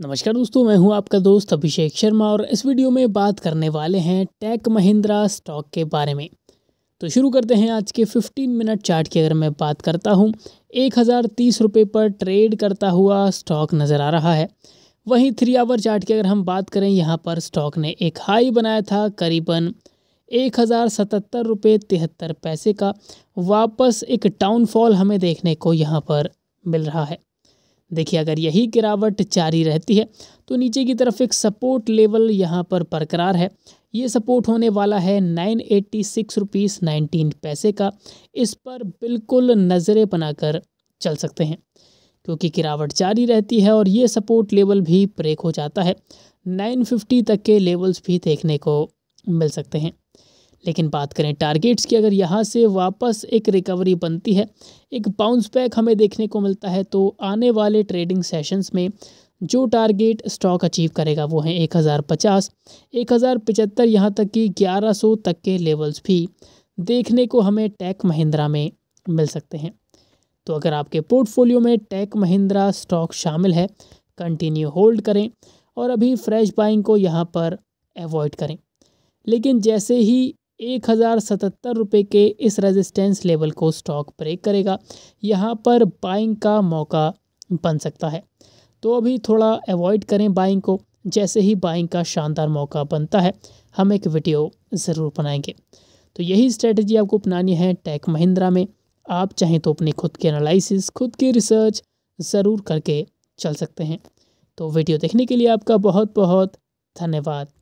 नमस्कार दोस्तों मैं हूं आपका दोस्त अभिषेक शर्मा और इस वीडियो में बात करने वाले हैं टेक महिंद्रा स्टॉक के बारे में तो शुरू करते हैं आज के 15 मिनट चार्ट की अगर मैं बात करता हूं एक हज़ार तीस रुपये पर ट्रेड करता हुआ स्टॉक नज़र आ रहा है वहीं थ्री आवर चार्ट की अगर हम बात करें यहाँ पर स्टॉक ने एक हाई बनाया था करीबन एक हज़ार सतहत्तर रुपये तिहत्तर पैसे का वापस एक डाउनफॉल हमें देखने को यहाँ पर मिल रहा है देखिए अगर यही गिरावट जारी रहती है तो नीचे की तरफ एक सपोर्ट लेवल यहाँ पर बरकरार है ये सपोर्ट होने वाला है nine eighty six rupees nineteen पैसे का इस पर बिल्कुल नज़रें बनाकर चल सकते हैं क्योंकि गिरावट जारी रहती है और ये सपोर्ट लेवल भी ब्रेक हो जाता है नाइन फिफ्टी तक के लेवल्स भी देखने को मिल सकते हैं लेकिन बात करें टारगेट्स की अगर यहाँ से वापस एक रिकवरी बनती है एक बाउंस बैक हमें देखने को मिलता है तो आने वाले ट्रेडिंग सेशंस में जो टारगेट स्टॉक अचीव करेगा वो है 1050, पचहत्तर यहाँ तक कि 1100 तक के लेवल्स भी देखने को हमें टैक महिंद्रा में मिल सकते हैं तो अगर आपके पोर्टफोलियो में टैक महिंद्रा स्टॉक शामिल है कंटिन्यू होल्ड करें और अभी फ्रेश बाइंग को यहाँ पर अवॉइड करें लेकिन जैसे ही एक हज़ार सतहत्तर रुपये के इस रेजिस्टेंस लेवल को स्टॉक ब्रेक करेगा यहाँ पर बाइंग का मौका बन सकता है तो अभी थोड़ा अवॉइड करें बाइंग को जैसे ही बाइंग का शानदार मौका बनता है हम एक वीडियो ज़रूर बनाएंगे तो यही स्ट्रेटजी आपको अपनानी है टेक महिंद्रा में आप चाहें तो अपने खुद के एनालिसिस खुद की रिसर्च ज़रूर करके चल सकते हैं तो वीडियो देखने के लिए आपका बहुत बहुत धन्यवाद